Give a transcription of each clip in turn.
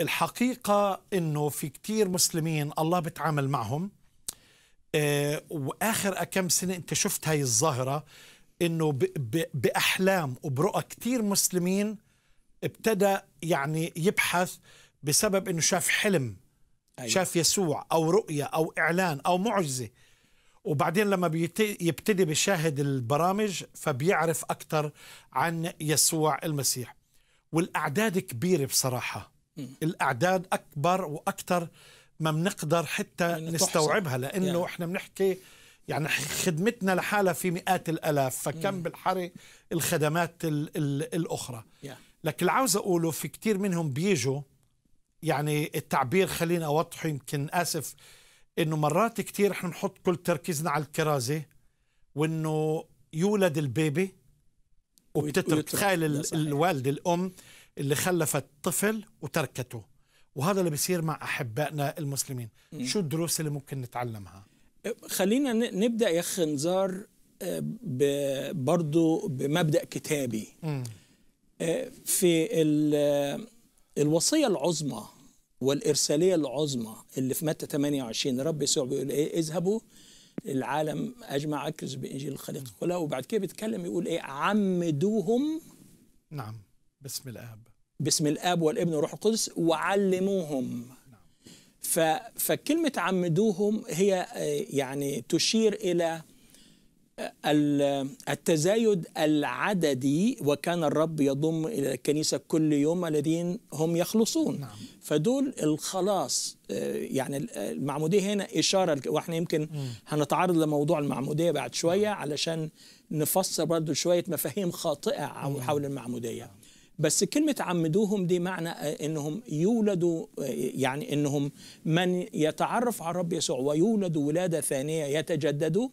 الحقيقة أنه في كتير مسلمين الله بتعامل معهم آه وآخر كم سنة أنت شفت هاي الظاهرة أنه بأحلام وبرؤى كتير مسلمين ابتدى يعني يبحث بسبب أنه شاف حلم أيوة. شاف يسوع أو رؤية أو إعلان أو معجزة وبعدين لما يبتدي بيشاهد البرامج فبيعرف أكثر عن يسوع المسيح والأعداد كبيرة بصراحة الاعداد اكبر واكثر ما بنقدر حتى يعني نستوعبها لانه يعني. احنا بنحكي يعني خدمتنا لحالها في مئات الالاف فكم بالحري الخدمات الـ الـ الاخرى yeah. لكن اللي عاوز اقوله في كثير منهم بيجوا يعني التعبير خليني اوضحه يمكن اسف انه مرات كثير احنا بنحط كل تركيزنا على الكرازه وانه يولد البيبي وبتترك تخيل الوالده الام اللي خلفت طفل وتركته وهذا اللي بيصير مع أحبائنا المسلمين م. شو الدروس اللي ممكن نتعلمها؟ أه، خلينا نبدأ يا أخي نزار أه، برضو بمبدأ كتابي م. أه، في الوصية العظمى والإرسالية العظمى اللي في متى 28 رب يسوع بيقول إيه اذهبوا العالم أجمع أكرز بإنجيل الخليقة كلها وبعد كده بيتكلم يقول إيه عمدوهم نعم باسم الآب باسم الآب والابن والروح القدس وعلموهم ف... فكلمة عمدوهم هي آه، يعني تشير إلى آه، التزايد العددي وكان الرب يضم إلى الكنيسة كل يوم الذين هم يخلصون نعم. فدول الخلاص آه، يعني المعمودية هنا إشارة وإحنا يمكن هنتعرض لموضوع المعمودية بعد شوية علشان نفسر برضه شوية مفاهيم خاطئة حول المعمودية نعم. بس كلمة عمدوهم دي معنى آه، انهم يولدوا آه، يعني انهم من يتعرف على الرب يسوع ويولدوا ولادة ثانية يتجددوا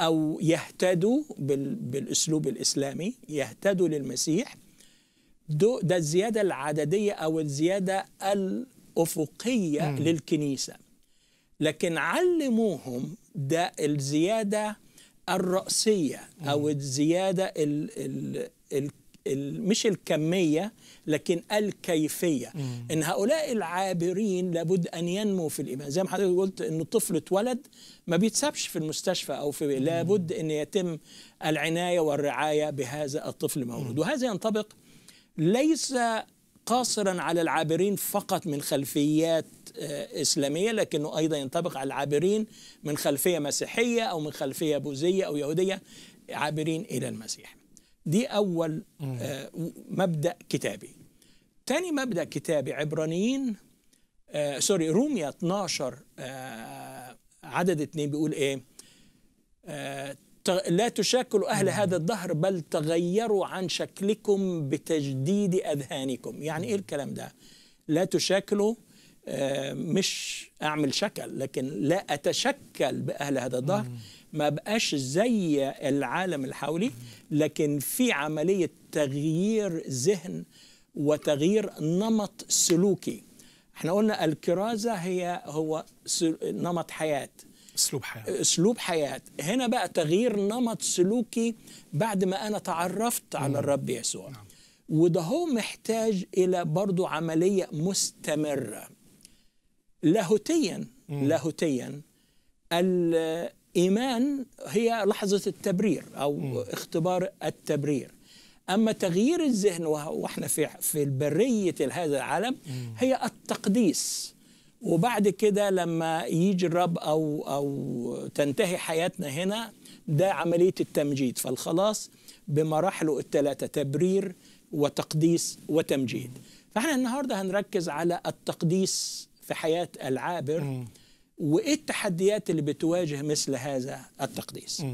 او يهتدوا بالاسلوب الاسلامي يهتدوا للمسيح ده الزيادة العددية او الزيادة الافقية م. للكنيسة لكن علموهم ده الزيادة الرأسية او الزيادة ال ال ال مش الكميه لكن الكيفيه مم. ان هؤلاء العابرين لابد ان ينمو في الايمان زي ما حضرتك قلت ان طفل اتولد ما بيتسابش في المستشفى او في مم. لابد ان يتم العنايه والرعايه بهذا الطفل المولود وهذا ينطبق ليس قاصرا على العابرين فقط من خلفيات آه، إسلامية لكنه أيضا ينطبق على العابرين من خلفية مسيحية أو من خلفية بوذية أو يهودية عابرين إلى المسيح دي أول آه، مبدأ كتابي تاني مبدأ كتابي عبرانيين آه، سوري روميا 12 آه، عدد اتنين بيقول ايه لا تشاكلوا أهل هذا الدهر بل تغيروا عن شكلكم بتجديد أذهانكم يعني إيه الكلام ده لا تشاكلوا آه، مش اعمل شكل لكن لا اتشكل باهل هذا الظهر ما بقاش زي العالم اللي حولي لكن في عمليه تغيير ذهن وتغيير نمط سلوكي احنا قلنا الكرازه هي هو نمط حياه اسلوب حياه آه، اسلوب حياه هنا بقى تغيير نمط سلوكي بعد ما انا تعرفت على الرب يسوع نعم. وده هو محتاج الى برضه عمليه مستمره لاهوتيا لاهوتيا الايمان هي لحظه التبرير او مم. اختبار التبرير اما تغيير الذهن واحنا في في بريه هذا العالم هي التقديس وبعد كده لما يجي الرب او او تنتهي حياتنا هنا ده عمليه التمجيد فالخلاص بمراحله الثلاثه تبرير وتقديس وتمجيد فاحنا النهارده هنركز على التقديس في حياة العابر وايه التحديات اللي بتواجه مثل هذا التقديس